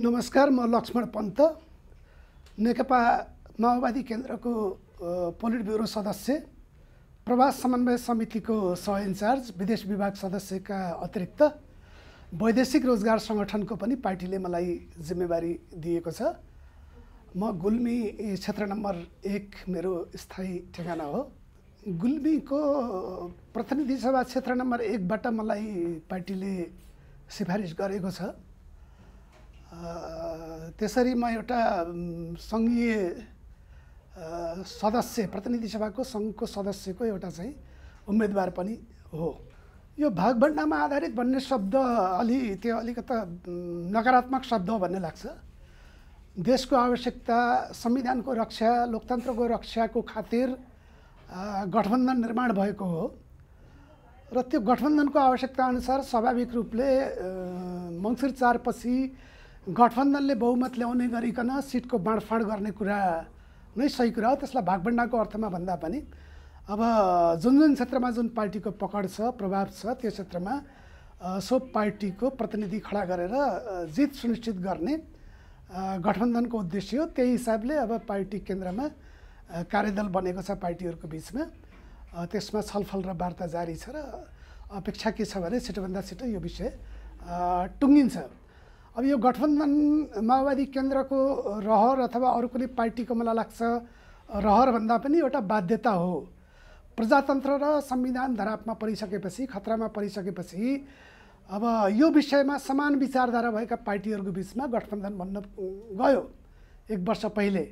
नमस्कार म लक्ष्मण पन्त नेकपा माओवादी केन्द्रको पोलिट ब्युरो सदस्य प्रवास समन्वय समितिको सह इन्चार्ज विदेश विभाग सदस्यका अतिरिक्त वैदेशिक रोजगार सङ्गठनको पनि पार्टीले मलाई जिम्मेवारी दिएको छ म गुल्मी क्षेत्र नम्बर एक मेरो स्थायी ठेगाना हो गुल्मीको प्रतिनिधि सभा क्षेत्र नम्बर एकबाट मलाई पार्टीले सिफारिस गरेको छ त्यसरी म एउटा सङ्घीय सदस्य प्रतिनिधि सभाको सङ्घको सदस्यको एउटा चाहिँ उम्मेदवार पनि हो यो भागभन्डामा आधारित भन्ने शब्द अलि त्यो अलिकता नकारात्मक शब्द हो भन्ने लाग्छ देशको आवश्यकता संविधानको रक्षा लोकतन्त्रको रक्षाको खातिर गठबन्धन निर्माण भएको हो र त्यो गठबन्धनको आवश्यकताअनुसार स्वाभाविक रूपले मङ्सिर चारपछि गठबन्धनले बहुमत ल्याउने गरिकन सिटको बाँडफाँड गर्ने कुरा नै सही कुरा हो त्यसलाई भागभन्डाको अर्थमा भन्दा पनि अब जुन जुन क्षेत्रमा जुन पार्टीको पकड छ प्रभाव छ त्यो क्षेत्रमा सो पार्टीको प्रतिनिधि खडा गरेर जित सुनिश्चित गर्ने गठबन्धनको उद्देश्य हो त्यही हिसाबले अब पार्टी केन्द्रमा कार्यदल बनेको छ पार्टीहरूको बिचमा त्यसमा छलफल र वार्ता जारी छ र अपेक्षा के छ भने छिटोभन्दा छिटो यो विषय टुङ्गिन्छ अब यो गठबन्धन माओवादी केन्द्रको रहर अथवा अरू कुनै पार्टीको मलाई लाग्छ रहरभन्दा पनि एउटा बाध्यता हो प्रजातन्त्र र संविधान धरापमा परिसकेपछि खतरामा परिसकेपछि अब यो विषयमा समान विचारधारा भएका पार्टीहरूको बिचमा गठबन्धन भन्न गयो एक वर्ष पहिले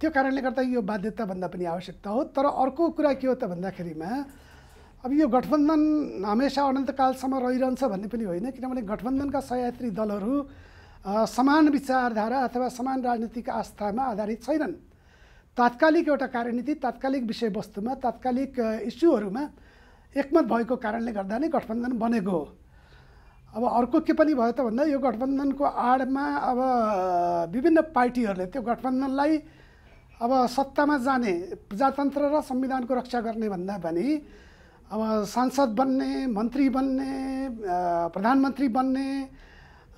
त्यो कारणले गर्दा यो बाध्यताभन्दा पनि आवश्यकता हो तर अर्को कुरा के हो त भन्दाखेरिमा अब यो गठबन्धन हमेसा अनन्तकालसम्म रहिरहन्छ भन्ने पनि होइन किनभने गठबन्धनका सयात्री दलहरू समान विचारधारा अथवा समान राजनीतिक आस्थामा आधारित छैनन् तात्कालिक एउटा कार्यनीति तात्कालिक विषयवस्तुमा तात्कालिक इस्युहरूमा एकमत भएको कारणले गर्दा नै गठबन्धन बनेको हो अब अर्को के पनि भयो त भन्दा यो गठबन्धनको आडमा अब विभिन्न पार्टीहरूले त्यो गठबन्धनलाई अब सत्तामा जाने प्रजातन्त्र र संविधानको रक्षा गर्ने भन्दा पनि अब सांसद बन्ने मन्त्री बन्ने प्रधानमन्त्री बन्ने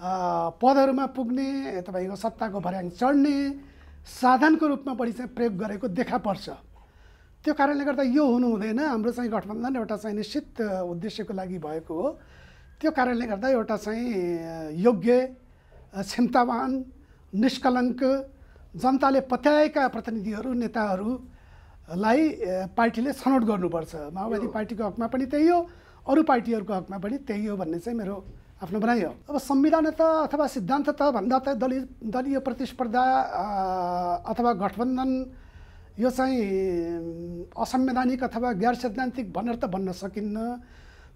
पदहरूमा पुग्ने तपाईँको सत्ताको भर्याङ चढ्ने साधनको रूपमा बढी चाहिँ प्रयोग गरेको देखा पर्छ त्यो कारणले गर्दा यो हुनु हुँदैन हाम्रो चाहिँ गठबन्धन एउटा चाहिँ निश्चित उद्देश्यको लागि भएको हो त्यो कारणले गर्दा एउटा चाहिँ योग्य क्षमतावान निष्कलङ्क जनताले पत्याएका प्रतिनिधिहरू नेताहरू लाई पार्टीले छनौट गर्नुपर्छ माओवादी पार्टीको हकमा पनि त्यही हो अरू पार्टीहरूको हकमा पनि त्यही हो भन्ने चाहिँ मेरो आफ्नो भनाइ हो अब संविधान त अथवा सिद्धान्त त भन्दा त दलित दलीय प्रतिस्पर्धा अथवा गठबन्धन यो चाहिँ असंवैधानिक अथवा गैर सैद्धान्तिक भनेर त भन्न सकिन्न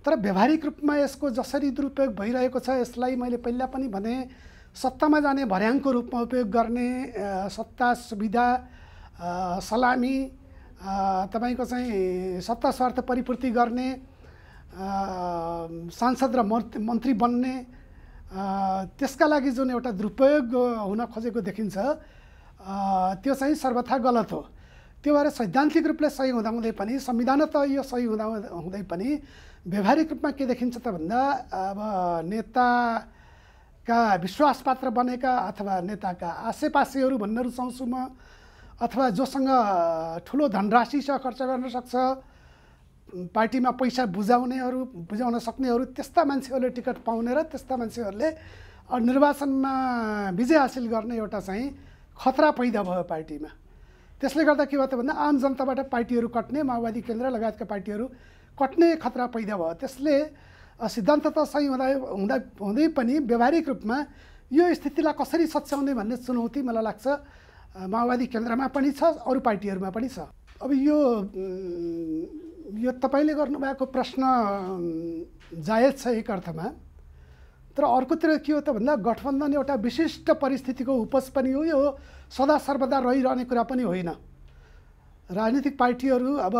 तर व्यावहारिक रूपमा यसको जसरी दुरुपयोग भइरहेको छ यसलाई मैले पहिला पनि भने सत्तामा जाने भर्याङको रूपमा उपयोग गर्ने सत्ता सुविधा सलामी तपाईँको चाहिँ सत्ता स्वार्थ परिपूर्ति गर्ने सांसद र मन्त्री बन्ने त्यसका लागि जुन एउटा दुरुपयोग हुन खोजेको देखिन्छ त्यो चाहिँ सर्वथा गलत हो त्यो भएर सैद्धान्तिक रूपले सही हुँदाहुँदै पनि संविधान त यो सही हुँदा हुँदै पनि व्यवहारिक रूपमा के देखिन्छ त भन्दा अब नेताका पात्र बनेका अथवा नेताका आसेपासेहरू भन्न रुचाउँछु म अथवा जोसँग ठुलो धनराशि छ खर्च गर्न सक्छ पार्टीमा पैसा बुझाउनेहरू बुझाउन सक्नेहरू त्यस्ता मान्छेहरूले टिकट पाउने र त्यस्ता मान्छेहरूले निर्वाचनमा विजय हासिल गर्ने एउटा चाहिँ खतरा पैदा भयो पार्टीमा त्यसले गर्दा के भयो त भन्दा आम जनताबाट पार्टीहरू कट्ने माओवादी केन्द्र लगायतका पार्टीहरू कट्ने खतरा पैदा भयो त्यसले सिद्धान्त त सही हुँदा हुँदा हुँदै पनि व्यावहारिक रूपमा यो स्थितिलाई कसरी सच्याउने भन्ने चुनौती मलाई लाग्छ माओवादी केन्द्रमा पनि छ अरू पार्टीहरूमा पनि छ अब यो यो तपाईँले गर्नुभएको प्रश्न जायज छ एक अर्थमा तर अर्कोतिर के हो त भन्दा गठबन्धन एउटा विशिष्ट परिस्थितिको उपज पनि हो यो सदा सर्वदा रहिरहने कुरा पनि होइन राजनीतिक पार्टीहरू अब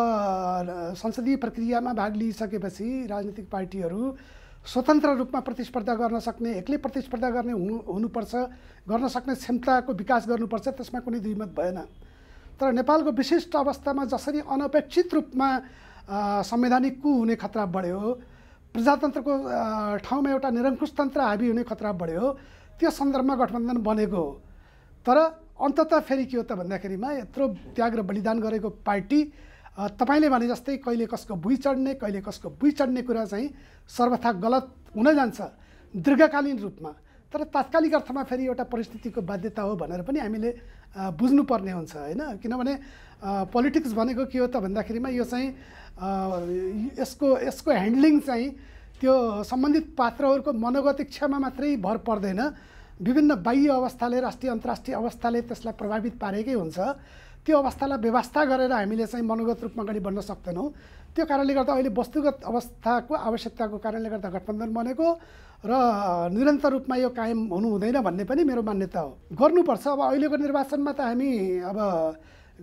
संसदीय प्रक्रियामा भाग लिइसकेपछि राजनीतिक पार्टीहरू स्वतन्त्र रूपमा प्रतिस्पर्धा गर्न सक्ने एक्लै प्रतिस्पर्धा गर्ने हुनु हुनुपर्छ गर्न सक्ने क्षमताको विकास गर्नुपर्छ त्यसमा कुनै दुईमत भएन तर नेपालको विशिष्ट अवस्थामा जसरी अनपेक्षित रूपमा संवैधानिक कु हुने खतरा बढ्यो प्रजातन्त्रको ठाउँमा एउटा निरङ्कुशतन्त्र हाबी हुने खतरा बढ्यो त्यो सन्दर्भमा गठबन्धन बनेको हो तर अन्तत फेरि के हो त भन्दाखेरिमा यत्रो त्याग र बलिदान गरेको पार्टी तपाईँले भने जस्तै कहिले कसको भुइँ चढ्ने कहिले कसको भुइँ चढ्ने कुरा चाहिँ सर्वथा गलत हुन जान्छ दीर्घकालीन रूपमा तर तात्कालिक अर्थमा फेरि एउटा परिस्थितिको बाध्यता हो भनेर पनि हामीले बुझ्नुपर्ने हुन्छ होइन किनभने पोलिटिक्स भनेको के हो त भन्दाखेरिमा यो चाहिँ यसको यसको ह्यान्डलिङ चाहिँ त्यो सम्बन्धित पात्रहरूको मनोगत इच्छामा मात्रै भर पर्दैन विभिन्न बाह्य अवस्थाले राष्ट्रिय अन्तर्राष्ट्रिय अवस्थाले त्यसलाई प्रभावित पारेकै हुन्छ त्यो अवस्थालाई व्यवस्था गरेर हामीले चाहिँ मनोगत रूपमा अगाडि बढ्न सक्दैनौँ त्यो कारणले गर्दा अहिले वस्तुगत अवस्थाको आवश्यकताको कारणले गर्दा गठबन्धन बनेको र निरन्तर रूपमा यो कायम हुनु हुँदैन भन्ने पनि मेरो मान्यता हो गर्नुपर्छ अब अहिलेको निर्वाचनमा त हामी अब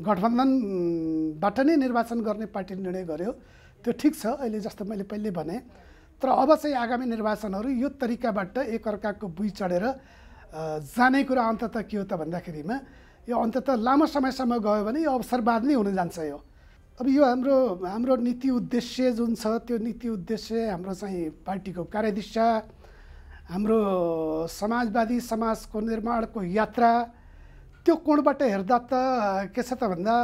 गठबन्धनबाट नै निर्वाचन गर्ने पार्टी निर्णय गर्यो त्यो ठिक छ अहिले जस्तो मैले पहिले भने तर अब चाहिँ आगामी निर्वाचनहरू यो तरिकाबाट एकअर्काको बुई चढेर जाने कुरा अन्त के हो त भन्दाखेरिमा यो अन्तत लामो समयसम्म गयो भने यो अवसरवाद नै हुन जान्छ यो अब यो हाम्रो हाम्रो नीति उद्देश्य जुन छ त्यो नीति उद्देश्य हाम्रो चाहिँ पार्टीको कार्यदिशा हाम्रो समाजवादी समाजको निर्माणको यात्रा त्यो कोणबाट हेर्दा त के छ त भन्दा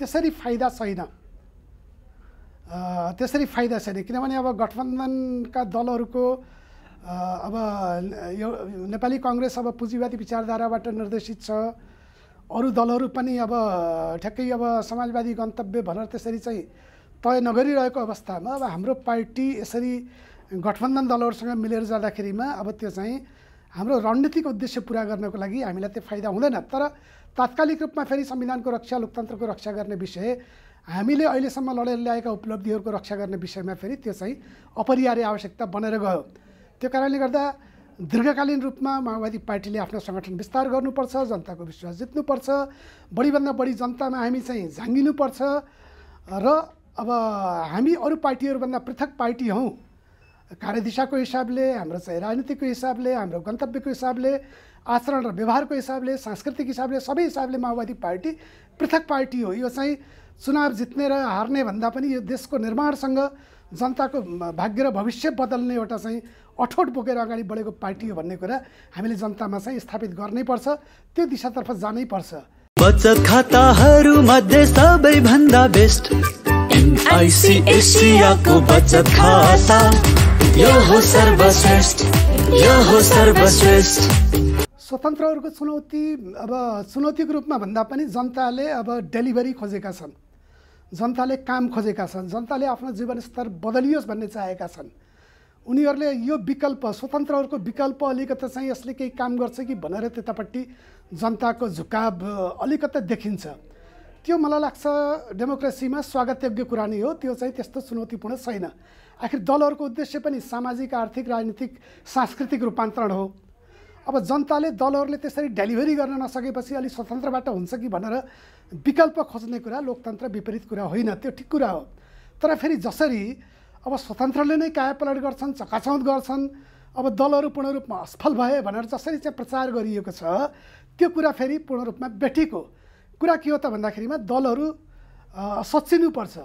त्यसरी फाइदा छैन त्यसरी फाइदा छैन किनभने अब गठबन्धनका दलहरूको अब यो नेपाली कङ्ग्रेस अब पुँजीवादी विचारधाराबाट निर्देशित छ अरू दलहरू पनि अब ठ्याक्कै अब समाजवादी गन्तव्य भनेर त्यसरी चाहिँ तय नगरिरहेको अवस्थामा अब हाम्रो पार्टी यसरी गठबन्धन दलहरूसँग मिलेर जाँदाखेरिमा अब त्यो चाहिँ हाम्रो रणनीतिक उद्देश्य पुरा गर्नको लागि हामीलाई त्यो फाइदा हुँदैन तर तात्कालिक रूपमा फेरि संविधानको रक्षा लोकतन्त्रको रक्षा गर्ने विषय हामीले अहिलेसम्म लडेर ल्याएका उपलब्धिहरूको रक्षा गर्ने विषयमा फेरि त्यो चाहिँ अपरिहार्य आवश्यकता बनेर गयो त्यो कारणले गर्दा दीर्घकालीन रूपमा माओवादी पार्टीले आफ्नो सङ्गठन विस्तार गर्नुपर्छ जनताको विश्वास जित्नुपर्छ बढीभन्दा बढी जनतामा हामी चाहिँ झाँगिनुपर्छ र अब हामी अरू पार्टीहरूभन्दा पृथक पार्टी हौँ कार्यदिशाको हिसाबले हाम्रो चाहिँ राजनीतिको हिसाबले हाम्रो गन्तव्यको हिसाबले आचरण र व्यवहारको हिसाबले सांस्कृतिक हिसाबले सबै हिसाबले माओवादी पार्टी पृथक पार्टी हो यो चाहिँ चुनाव जित्ने र हार्ने भन्दा पनि यो देशको निर्माणसँग जनताको भाग्य र भविष्य बदल्ने एउटा चाहिँ अठोट बोकेर अगाडि बढेको पार्टी हो भन्ने कुरा हामीले जनतामा चाहिँ स्थापित गर्नै पर्छ त्यो दिशातर्फ जानै पर्छ बचत मध्ये सबैभन्दा बेस्ट बचत खाता यो हो सर्वश्रेष्ठ यो हो सर्वश्रेष्ठ स्वतन्त्रहरूको चुनौती अब चुनौतीको रूपमा भन्दा पनि जनताले अब डेलिभरी खोजेका छन् जनताले काम खोजेका छन् जनताले आफ्नो जीवनस्तर बदलियोस् भन्ने चाहेका छन् उनीहरूले यो विकल्प स्वतन्त्रहरूको विकल्प अलिकति चाहिँ यसले केही काम गर्छ कि भनेर त्यतापट्टि जनताको झुकाव अलिकता देखिन्छ त्यो मलाई लाग्छ डेमोक्रेसीमा स्वागतयोग्य कुरा नै हो त्यो चाहिँ त्यस्तो चुनौतीपूर्ण छैन आखिर दलहरूको उद्देश्य पनि सामाजिक आर्थिक राजनीतिक सांस्कृतिक रूपान्तरण हो अब जनताले दलहरूले त्यसरी डेलिभरी गर्न नसकेपछि अलिक स्वतन्त्रबाट हुन्छ कि भनेर विकल्प खोज्ने कुरा लोकतन्त्र विपरीत कुरा होइन त्यो ठिक कुरा हो तर फेरि जसरी अब स्वतन्त्रले नै कायापलट गर्छन् चकाचौँध गर्छन् अब दलहरू पूर्ण रूपमा असफल भए भनेर जसरी चाहिँ प्रचार गरिएको छ त्यो कुरा फेरि पूर्ण रूपमा बेठिक हो कुरा के हो त भन्दाखेरिमा दलहरू सचिनुपर्छ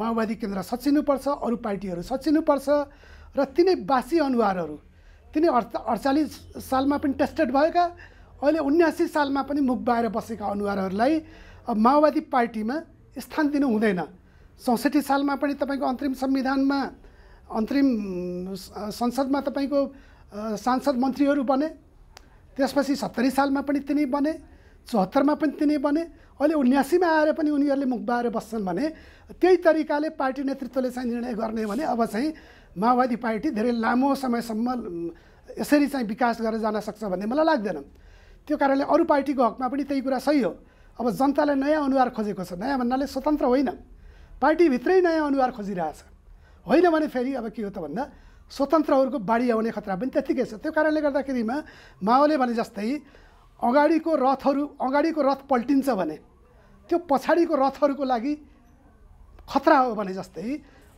माओवादी केन्द्र सचिनुपर्छ अरू पार्टीहरू सचिनुपर्छ र तिनै बासी अनुहारहरू तिनी अड अडचालिस सालमा पनि टेस्टेड भएका अहिले उन्यासी सालमा पनि मुख बाहिर बसेका अनुहारहरूलाई माओवादी पार्टीमा स्थान दिनु हुँदैन चौसठी सालमा पनि तपाईँको अन्तरिम संविधानमा अन्तरिम संसदमा तपाईँको सांसद मन्त्रीहरू बने त्यसपछि सत्तरी सालमा पनि तिनी बने चौहत्तरमा पनि तिनी बने अहिले उन्यासीमा आएर पनि उनीहरूले मुख बाहिर बस्छन् भने त्यही तरिकाले पार्टी नेतृत्वले चाहिँ निर्णय गर्ने भने अब चाहिँ माओवादी पार्टी धेरै लामो समयसम्म यसरी चाहिँ विकास गरेर जान सक्छ भन्ने मलाई लाग्दैन त्यो कारणले अरू पार्टीको हकमा पनि त्यही कुरा सही हो अब जनताले नयाँ अनुहार खोजेको छ नयाँ भन्नाले स्वतन्त्र होइन पार्टीभित्रै नयाँ अनुहार खोजिरहेछ होइन भने फेरि अब के हो त भन्दा स्वतन्त्रहरूको बाढी आउने खतरा पनि त्यत्तिकै छ त्यो कारणले गर्दाखेरिमा माओले भने जस्तै अगाडिको रथहरू अगाडिको रथ पल्टिन्छ भने त्यो पछाडिको रथहरूको लागि खतरा हो भने जस्तै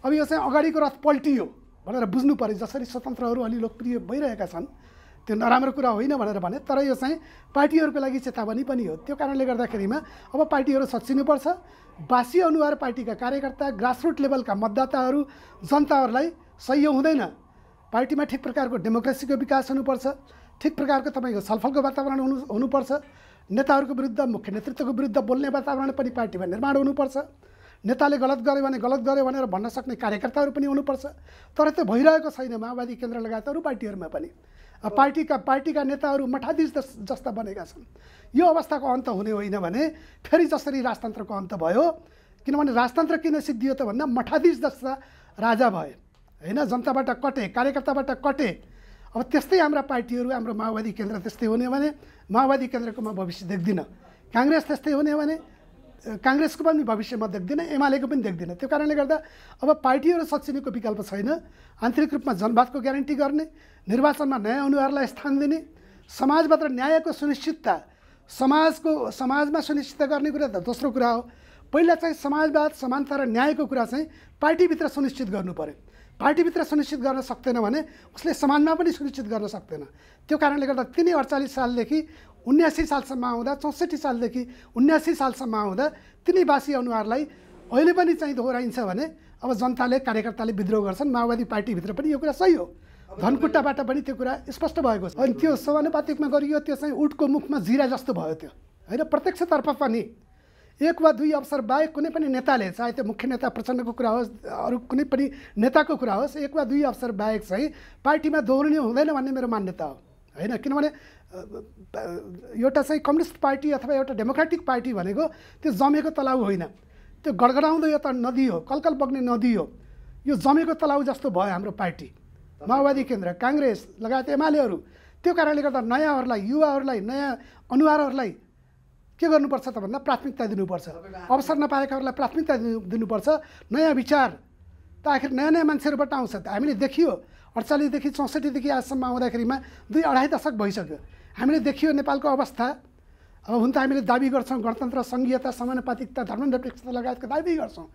अब यो चाहिँ अगाडिको रथ पल्टियो भनेर बुझ्नु पऱ्यो जसरी स्वतन्त्रहरू अलि लोकप्रिय भइरहेका छन् त्यो नराम्रो कुरा होइन भनेर भने तर यो चाहिँ पार्टीहरूको लागि चेतावनी पनि हो त्यो कारणले गर्दाखेरिमा अब पार्टीहरू सचिनुपर्छ बासी अनुहार पार्टीका कार्यकर्ता ग्रासरुट लेभलका मतदाताहरू जनताहरूलाई सहयोग हुँदैन पार्टीमा ठिक प्रकारको डेमोक्रेसीको विकास हुनुपर्छ ठिक प्रकारको तपाईँको छलफलको वातावरण हुनु हुनुपर्छ नेताहरूको विरुद्ध मुख्य नेतृत्वको विरुद्ध बोल्ने वातावरण पनि पार्टीमा निर्माण हुनुपर्छ नेताले गलत गर्यो भने गलत गर्यो भनेर भन्न सक्ने कार्यकर्ताहरू पनि हुनुपर्छ तर त्यो भइरहेको छैन माओवादी केन्द्र लगायत अरू पार्टीहरूमा पनि पार्टीका पार्टीका नेताहरू मठाधीश जस्ता बनेका छन् यो अवस्थाको अन्त हुने होइन भने फेरि जसरी राजतन्त्रको अन्त भयो किनभने राजतन्त्र किन सिद्धियो त भन्दा मठाधीश जस्ता राजा भए होइन जनताबाट कटे कार्यकर्ताबाट कटे अब त्यस्तै हाम्रा पार्टीहरू हाम्रो माओवादी केन्द्र त्यस्तै हुने भने माओवादी केन्द्रको म भविष्य देख्दिनँ काङ्ग्रेस त्यस्तै हुने भने काङ्ग्रेसको पनि भविष्यमा देख्दिनँ एमालेको पनि देख्दिनँ त्यो कारणले गर्दा अब पार्टीहरू सचिनेको विकल्प छैन आन्तरिक रूपमा जनवादको ग्यारेन्टी गर्ने निर्वाचनमा नयाँ अनुहारलाई स्थान दिने समाजबाट न्यायको सुनिश्चितता समाजको समाजमा सुनिश्चितता गर्ने कुरा त दोस्रो कुरा हो पहिला चाहिँ समाजवाद समानता र न्यायको कुरा चाहिँ पार्टीभित्र सुनिश्चित गर्नु पऱ्यो पार्टीभित्र सुनिश्चित गर्न सक्दैन भने उसले समाजमा पनि सुनिश्चित गर्न सक्दैन त्यो कारणले गर्दा तिनै अडचालिस सालदेखि उन्यासी सालसम्म आउँदा चौसठी सालदेखि उन्यासी सालसम्म आउँदा तिनै बासी अनुहारलाई अहिले पनि चाहिँ दोहोऱ्याइन्छ भने अब जनताले कार्यकर्ताले विद्रोह गर्छन् माओवादी पार्टीभित्र पनि यो कुरा सही हो धनकुट्टाबाट पनि त्यो कुरा स्पष्ट भएको छ अनि त्यो समानुपातिकमा गरियो त्यो चाहिँ उठको मुखमा जिरा जस्तो भयो त्यो होइन प्रत्यक्षतर्फ पनि एक वा दुई अवसर बाहेक कुनै पनि नेताले चाहे त्यो मुख्य नेता प्रचण्डको कुरा होस् अरू कुनै पनि नेताको कुरा होस् एक वा दुई अवसर बाहेक चाहिँ पार्टीमा दोहोरिने हुँदैन भन्ने मेरो मान्यता हो होइन किनभने एउटा चाहिँ कम्युनिस्ट पार्टी अथवा एउटा डेमोक्रेटिक पार्टी भनेको त्यो जमेको तलाउ होइन त्यो गडगडाउँदो एउटा नदी हो कलकल बग्ने नदी हो यो जमेको तलाउ जस्तो भयो हाम्रो पार्टी माओवादी केन्द्र काङ्ग्रेस लगायत एमालेहरू त्यो कारणले गर्दा नयाँहरूलाई युवाहरूलाई नयाँ अनुहारहरूलाई के गर्नुपर्छ त भन्दा प्राथमिकता दिनुपर्छ अवसर नपाएकाहरूलाई प्राथमिकता दिनु दिनुपर्छ नयाँ विचार त आखिर नयाँ नयाँ मान्छेहरूबाट आउँछ हामीले देखियो अडचालिसदेखि चौसठीदेखि आजसम्म आउँदाखेरिमा दुई अढाई दशक भइसक्यो हामीले देखियो नेपालको अवस्था अब हुन त हामीले दाबी गर्छौँ गणतन्त्र सङ्घीयता समानुपातिकता धर्मनिरपेक्षता लगायतको दाबी गर्छौँ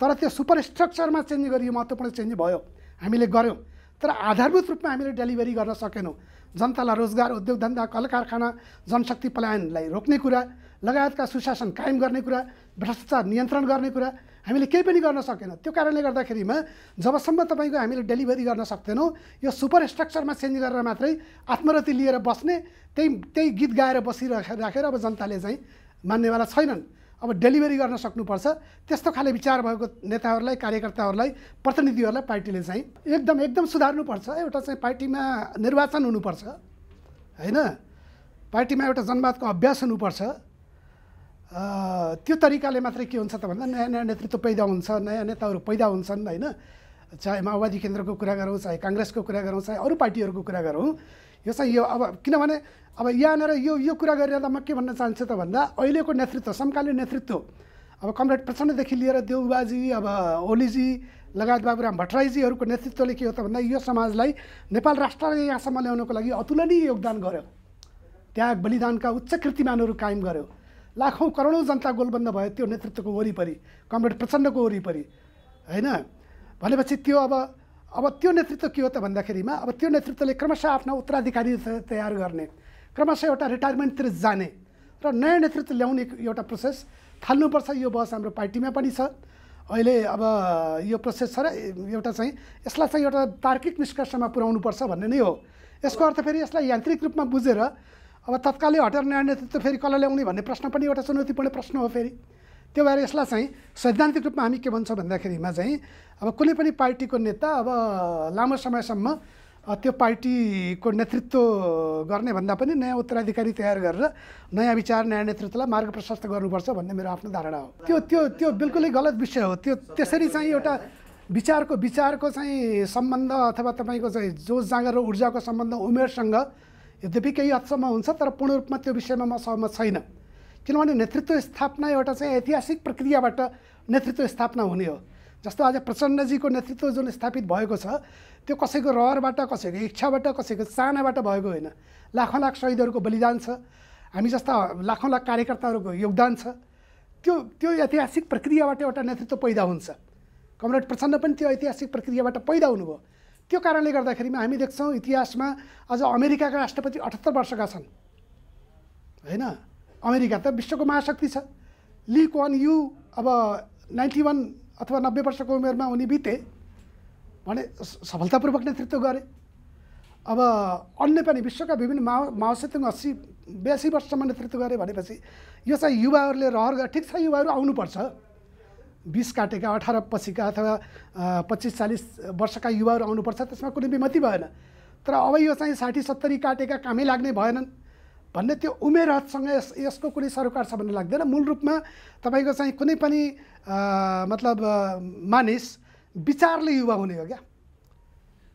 तर त्यो सुपर स्ट्रक्चरमा चेन्ज गरियो महत्त्वपूर्ण चेन्ज भयो हामीले गऱ्यौँ तर आधारभूत रूपमा हामीले डेलिभरी गर्न सकेनौँ जनतालाई रोजगार उद्योग धन्दा कल कारखाना जनशक्ति पलायनलाई रोक्ने कुरा लगायतका सुशासन कायम गर्ने कुरा भ्रष्टाचार नियन्त्रण गर्ने कुरा हामीले केही पनि गर्न सकेनौँ त्यो कारणले गर्दाखेरिमा जबसम्म तपाईँको हामीले डेलिभरी गर्न सक्दैनौँ यो सुपर स्ट्रक्चरमा चेन्ज गरेर मात्रै आत्मरति लिएर बस्ने त्यही त्यही गीत गाएर बसिराख राखेर अब जनताले चाहिँ मान्नेवाला छैनन् अब डेलिभरी गर्न सक्नुपर्छ त्यस्तो खाले विचार भएको नेताहरूलाई कार्यकर्ताहरूलाई प्रतिनिधिहरूलाई पार्टीले चाहिँ एकदम एकदम सुधार्नुपर्छ एउटा चाहिँ पार्टीमा निर्वाचन हुनुपर्छ होइन पार्टीमा एउटा जनवादको अभ्यास हुनुपर्छ त्यो तरिकाले मात्रै के हुन्छ त भन्दा नयाँ नयाँ नेतृत्व पैदा हुन्छ नयाँ नेताहरू पैदा हुन्छन् होइन चाहे माओवादी केन्द्रको कुरा गरौँ चाहे काङ्ग्रेसको कुरा गरौँ चाहे अरू पार्टीहरूको कुरा गरौँ यो चाहिँ यो अब किनभने अब यहाँनिर यो यो कुरा गरिरहँदा म के भन्न चाहन्छु त भन्दा अहिलेको नेतृत्व समकालीन नेतृत्व अब कमरेड प्रचण्डदेखि लिएर देउबाजी अब ओलीजी लगायत बाबुराम भट्टराईजीहरूको नेतृत्वले के हो त भन्दा यो समाजलाई नेपाल राष्ट्रले यहाँसम्म ल्याउनको लागि अतुलनीय योगदान गर्यो त्याग बलिदानका उच्च कृतिमानहरू कायम गर्यो लाखौँ करोडौँ जनता गोलबन्द भयो त्यो नेतृत्वको वरिपरि कमरेड प्रचण्डको वरिपरि होइन भनेपछि त्यो अब अब त्यो नेतृत्व के हो त भन्दाखेरिमा अब त्यो नेतृत्वले क्रमशः आफ्ना उत्तराधिकारी तयार गर्ने क्रमशः एउटा रिटायरमेन्टतिर जाने र नयाँ नेतृत्व ल्याउने एउटा प्रोसेस थाल्नुपर्छ यो बस हाम्रो पार्टीमा पनि छ अहिले अब यो प्रोसेस छ र एउटा चाहिँ यसलाई चाहिँ एउटा तार्किक निष्कर्षमा पुर्याउनुपर्छ भन्ने नै हो यसको अर्थ फेरि यसलाई यान्त्रिक रूपमा बुझेर अब तत्कालै हटेर न्याय नेतृत्व फेरि कसलाई ल्याउने भन्ने प्रश्न पनि एउटा चुनौतीपूर्ण प्रश्न हो फेरि त्यो भएर यसलाई चाहिँ सैद्धान्तिक रूपमा हामी के भन्छौँ भन्दाखेरिमा चाहिँ अब कुनै पनि पार्टीको नेता अब लामो समयसम्म त्यो पार्टीको नेतृत्व गर्ने भन्दा पनि नयाँ उत्तराधिकारी तयार गरेर नयाँ विचार नयाँ नेतृत्वलाई मार्ग प्रशस्त गर्नुपर्छ भन्ने मेरो आफ्नो धारणा हो त्यो त्यो त्यो बिल्कुलै गलत विषय हो त्यो त्यसरी चाहिँ एउटा विचारको विचारको चाहिँ सम्बन्ध अथवा तपाईँको चाहिँ जोस जाँगर र ऊर्जाको सम्बन्ध उमेरसँग यद्यपि केही हदसम्म हुन्छ तर पूर्ण रूपमा त्यो विषयमा म सहमत छैन किनभने नेतृत्व स्थापना एउटा चाहिँ ऐतिहासिक प्रक्रियाबाट नेतृत्व स्थापना हुने हो जस्तो आज प्रचण्डजीको नेतृत्व जुन स्थापित भएको छ त्यो कसैको रहरबाट कसैको इच्छाबाट कसैको चाहनाबाट भएको होइन लाखौँ लाख शहीदहरूको बलिदान छ हामी जस्ता लाखौँ लाख कार्यकर्ताहरूको योगदान छ त्यो त्यो ऐतिहासिक प्रक्रियाबाट एउटा नेतृत्व पैदा हुन्छ कमरेड प्रचण्ड पनि त्यो ऐतिहासिक प्रक्रियाबाट पैदा हुनुभयो त्यो कारणले गर्दाखेरिमा हामी देख्छौँ इतिहासमा अझ अमेरिकाका राष्ट्रपति अठहत्तर वर्षका छन् होइन अमेरिका त विश्वको महाशक्ति छ ली क्वान यु अब नाइन्टी वान अथवा नब्बे वर्षको उमेरमा उनी बिते भने सफलतापूर्वक नेतृत्व गरे अब अन्य पनि विश्वका विभिन्न मा माओसेतुङ अस्सी बयासी वर्षसम्म नेतृत्व गरे भनेपछि यो चाहिँ युवाहरूले रहर ठिक छ युवाहरू आउनुपर्छ बिस काटेका अठार पछिका अथवा पच्चिस चालिस वर्षका युवाहरू आउनुपर्छ त्यसमा कुनै विमति भएन तर अब यो चाहिँ साठी सत्तरी काटेका कामै लाग्ने भएनन् भन्ने त्यो उमेर हदसँग यस यसको कुनै सरोकार छ भन्ने लाग्दैन मूल रूपमा तपाईँको चाहिँ कुनै पनि मतलब मानिस विचारले युवा हुने हो क्या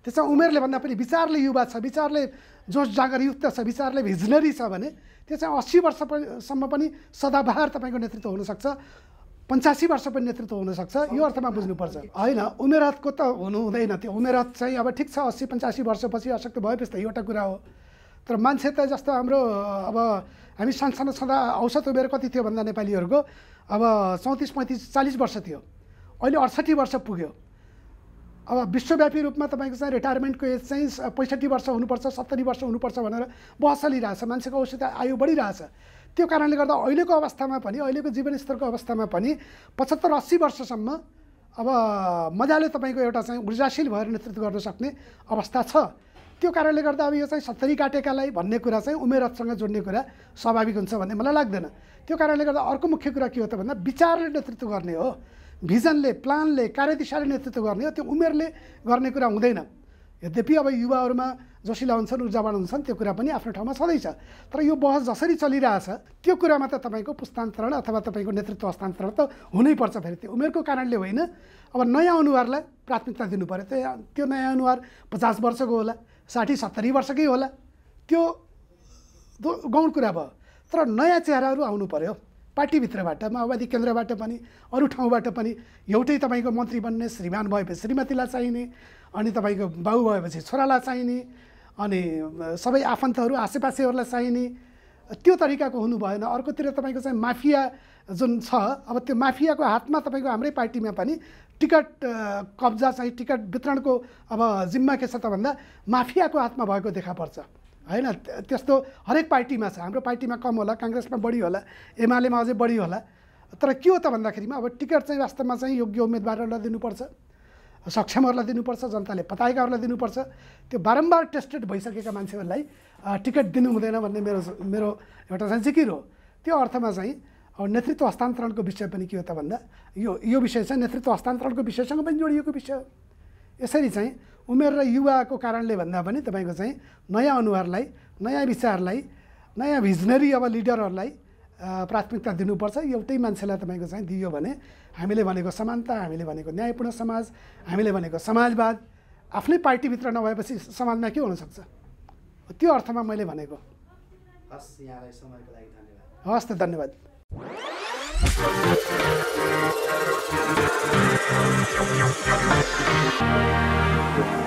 त्यसमा उमेरले भन्दा पनि विचारले युवा छ विचारले जोस जागरयुक्त छ विचारले भिजनरी छ भने त्यो चाहिँ अस्सी वर्षसम्म पनि सदाबहार तपाईँको नेतृत्व हुनसक्छ पन्चासी पनि नेतृत्व हुनसक्छ यो अर्थमा बुझ्नुपर्छ होइन उमेरातको त हुनु हुँदैन त्यो उमेरात चाहिँ अब ठिक छ अस्सी पन्चासी वर्षपछि अशक्त भएपछि त एउटा कुरा हो तर मान्छे त जस्तो हाम्रो अब हामी सानसानो छँदा औसत उमेर कति थियो भन्दा नेपालीहरूको अब चौतिस पैँतिस चालिस वर्ष थियो अहिले अडसठी वर्ष पुग्यो अब विश्वव्यापी रूपमा तपाईँको चाहिँ रिटायरमेन्टको एज चाहिँ पैँसठी वर्ष हुनुपर्छ सत्तरी वर्ष हुनुपर्छ भनेर बहस चलिरहेछ मान्छेको औषध आयु बढिरहेछ त्यो कारणले गर्दा अहिलेको अवस्थामा पनि अहिलेको जीवनस्तरको अवस्थामा पनि पचहत्तर अस्सी वर्षसम्म अब मजाले तपाईँको एउटा चाहिँ ऊर्जाशील भएर नेतृत्व गर्न सक्ने अवस्था छ त्यो कारणले गर्दा अब यो चाहिँ सत्तरी काटेकालाई भन्ने कुरा चाहिँ उमेरसँग जोड्ने कुरा स्वाभाविक हुन्छ भन्ने मलाई लाग्दैन त्यो कारणले गर्दा अर्को मुख्य कुरा के हो त भन्दा विचारले नेतृत्व गर्ने हो भिजनले प्लानले कार्यदिशाले नेतृत्व गर्ने हो त्यो उमेरले गर्ने कुरा हुँदैन यद्यपि अब युवाहरूमा जोसिला हुन्छन् ऊर्जावान हुन्छन् त्यो कुरा पनि आफ्नो ठाउँमा छँदैछ तर यो बहस जसरी चलिरहेछ त्यो कुरामा त तपाईँको पुस्तान्तरण अथवा तपाईँको नेतृत्व हस्तान्तरण त हुनैपर्छ फेरि त्यो उमेरको कारणले होइन अब नयाँ अनुहारलाई प्राथमिकता दिनु पऱ्यो त्यो नयाँ अनुहार पचास वर्षको होला साठी सत्तरी वर्षकै होला त्यो गौण कुरा भयो तर नयाँ चेहराहरू आउनु पऱ्यो पार्टीभित्रबाट माओवादी केन्द्रबाट पनि अरू ठाउँबाट पनि एउटै तपाईँको मन्त्री बन्ने श्रीमान भएपछि श्रीमतीलाई चाहिने अनि तपाईँको बाउ भएपछि छोरालाई चाहिने अनि सबै आफन्तहरू आसेपासेहरूलाई चाहिने त्यो तरिकाको हुनु भएन अर्कोतिर तपाईँको चाहिँ माफिया जुन छ अब त्यो माफियाको हातमा तपाईँको हाम्रै पार्टीमा पनि टिकट कब्जा चाहिँ टिकट वितरणको अब जिम्मा के छ त भन्दा माफियाको हातमा भएको देखा पर्छ होइन त्यस्तो हरेक पार्टीमा छ हाम्रो पार्टीमा कम होला काङ्ग्रेसमा बढी होला एमालेमा अझै बढी होला तर के हो त भन्दाखेरिमा अब टिकट चाहिँ वास्तवमा चाहिँ योग्य उम्मेदवारहरूलाई दिनुपर्छ सक्षमहरूलाई दिनुपर्छ जनताले पताएकाहरूलाई दिनुपर्छ त्यो बारम्बार टेस्टेड भइसकेका मान्छेहरूलाई टिकट दिनु हुँदैन भन्ने मेरो मेरो एउटा चाहिँ जिकिर हो त्यो अर्थमा चाहिँ अब नेतृत्व हस्तान्तरणको विषय पनि के हो त भन्दा यो यो विषय चाहिँ नेतृत्व हस्तान्तरणको विषयसँग पनि जोडिएको विषय हो यसरी चाहिँ उमेर र युवाको कारणले भन्दा पनि तपाईँको चाहिँ नयाँ अनुहारलाई नयाँ विचारलाई नयाँ भिजनरी अब लिडरहरूलाई प्राथमिकता दिनुपर्छ एउटै मान्छेलाई तपाईँको चाहिँ दियो भने हामीले भनेको समानता हामीले भनेको न्यायपूर्ण समाज हामीले भनेको समाजवाद आफ्नै पार्टीभित्र नभएपछि समाजमा के हुनसक्छ त्यो अर्थमा मैले भनेको हस् यहाँलाई समयको लागि धन्यवाद हस् त धन्यवाद Thank you.